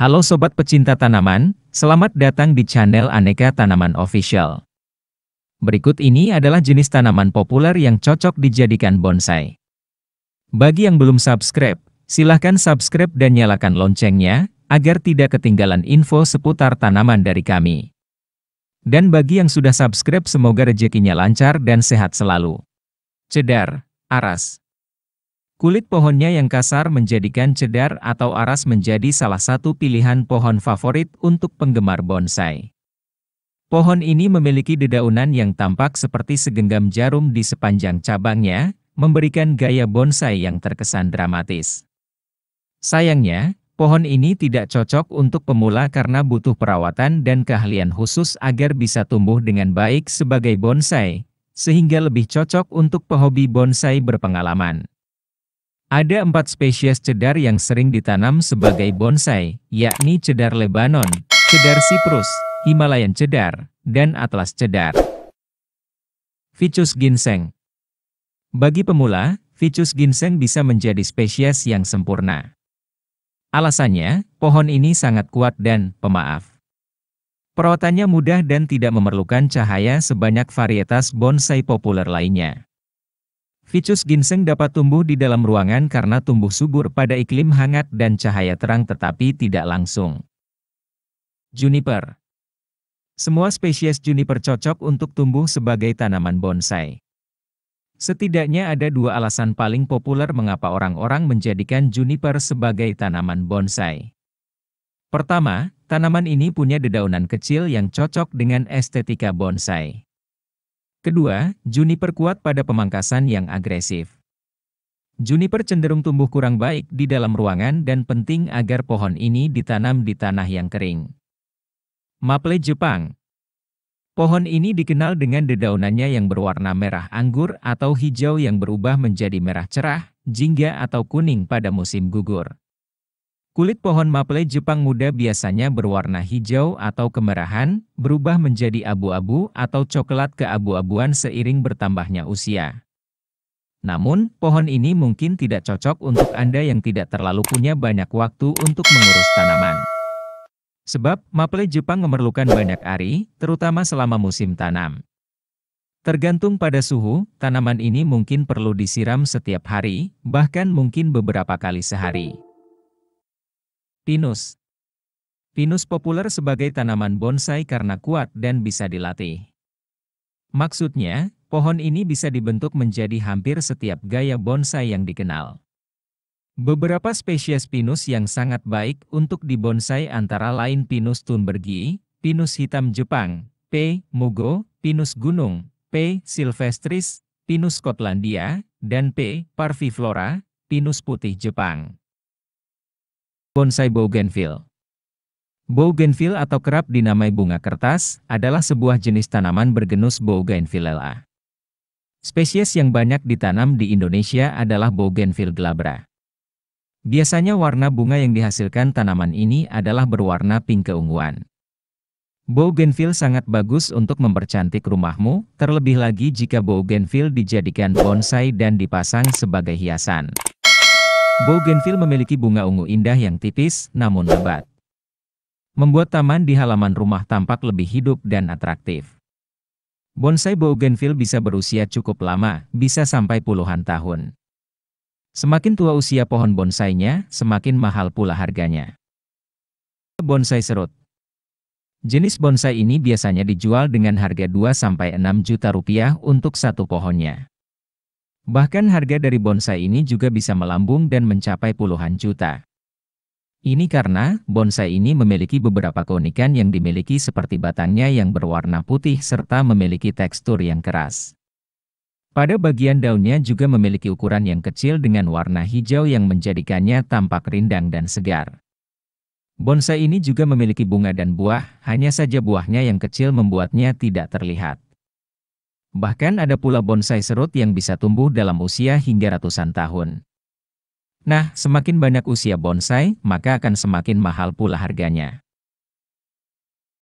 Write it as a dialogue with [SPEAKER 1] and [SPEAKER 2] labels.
[SPEAKER 1] Halo Sobat Pecinta Tanaman, selamat datang di channel Aneka Tanaman Official. Berikut ini adalah jenis tanaman populer yang cocok dijadikan bonsai. Bagi yang belum subscribe, silahkan subscribe dan nyalakan loncengnya, agar tidak ketinggalan info seputar tanaman dari kami. Dan bagi yang sudah subscribe semoga rezekinya lancar dan sehat selalu. Cedar, aras, Kulit pohonnya yang kasar menjadikan cedar atau aras menjadi salah satu pilihan pohon favorit untuk penggemar bonsai. Pohon ini memiliki dedaunan yang tampak seperti segenggam jarum di sepanjang cabangnya, memberikan gaya bonsai yang terkesan dramatis. Sayangnya, pohon ini tidak cocok untuk pemula karena butuh perawatan dan keahlian khusus agar bisa tumbuh dengan baik sebagai bonsai, sehingga lebih cocok untuk pehobi bonsai berpengalaman. Ada empat spesies cedar yang sering ditanam sebagai bonsai, yakni cedar Lebanon, cedar Siprus, Himalayan cedar, dan Atlas cedar. Ficus ginseng Bagi pemula, ficus ginseng bisa menjadi spesies yang sempurna. Alasannya, pohon ini sangat kuat dan pemaaf. Perawatannya mudah dan tidak memerlukan cahaya sebanyak varietas bonsai populer lainnya. Ficus ginseng dapat tumbuh di dalam ruangan karena tumbuh subur pada iklim hangat dan cahaya terang tetapi tidak langsung. Juniper Semua spesies juniper cocok untuk tumbuh sebagai tanaman bonsai. Setidaknya ada dua alasan paling populer mengapa orang-orang menjadikan juniper sebagai tanaman bonsai. Pertama, tanaman ini punya dedaunan kecil yang cocok dengan estetika bonsai. Kedua, juniper kuat pada pemangkasan yang agresif. Juniper cenderung tumbuh kurang baik di dalam ruangan dan penting agar pohon ini ditanam di tanah yang kering. Maple Jepang Pohon ini dikenal dengan dedaunannya yang berwarna merah anggur atau hijau yang berubah menjadi merah cerah, jingga atau kuning pada musim gugur. Kulit pohon maple Jepang muda biasanya berwarna hijau atau kemerahan, berubah menjadi abu-abu atau coklat keabu-abuan seiring bertambahnya usia. Namun, pohon ini mungkin tidak cocok untuk Anda yang tidak terlalu punya banyak waktu untuk mengurus tanaman. Sebab, maple Jepang memerlukan banyak ari, terutama selama musim tanam. Tergantung pada suhu, tanaman ini mungkin perlu disiram setiap hari, bahkan mungkin beberapa kali sehari. Pinus. Pinus populer sebagai tanaman bonsai karena kuat dan bisa dilatih. Maksudnya, pohon ini bisa dibentuk menjadi hampir setiap gaya bonsai yang dikenal. Beberapa spesies pinus yang sangat baik untuk dibonsai antara lain Pinus tunbergi, Pinus hitam Jepang, P. mugo, Pinus gunung, P. silvestris, Pinus Skotlandia, dan P. parviflora, Pinus putih Jepang. Bonsai Bougainville Bougainville atau kerap dinamai bunga kertas, adalah sebuah jenis tanaman bergenus Bougainvillea. Spesies yang banyak ditanam di Indonesia adalah Bougainville glabra. Biasanya warna bunga yang dihasilkan tanaman ini adalah berwarna pink keunguan. Bougainville sangat bagus untuk mempercantik rumahmu, terlebih lagi jika Bougainville dijadikan bonsai dan dipasang sebagai hiasan. Bougainville memiliki bunga ungu indah yang tipis, namun lebat. Membuat taman di halaman rumah tampak lebih hidup dan atraktif. Bonsai Bougainville bisa berusia cukup lama, bisa sampai puluhan tahun. Semakin tua usia pohon bonsainya, semakin mahal pula harganya. Bonsai serut Jenis bonsai ini biasanya dijual dengan harga 2-6 juta rupiah untuk satu pohonnya. Bahkan harga dari bonsai ini juga bisa melambung dan mencapai puluhan juta. Ini karena bonsai ini memiliki beberapa keunikan yang dimiliki seperti batangnya yang berwarna putih serta memiliki tekstur yang keras. Pada bagian daunnya juga memiliki ukuran yang kecil dengan warna hijau yang menjadikannya tampak rindang dan segar. Bonsai ini juga memiliki bunga dan buah, hanya saja buahnya yang kecil membuatnya tidak terlihat. Bahkan ada pula bonsai serut yang bisa tumbuh dalam usia hingga ratusan tahun. Nah, semakin banyak usia bonsai, maka akan semakin mahal pula harganya.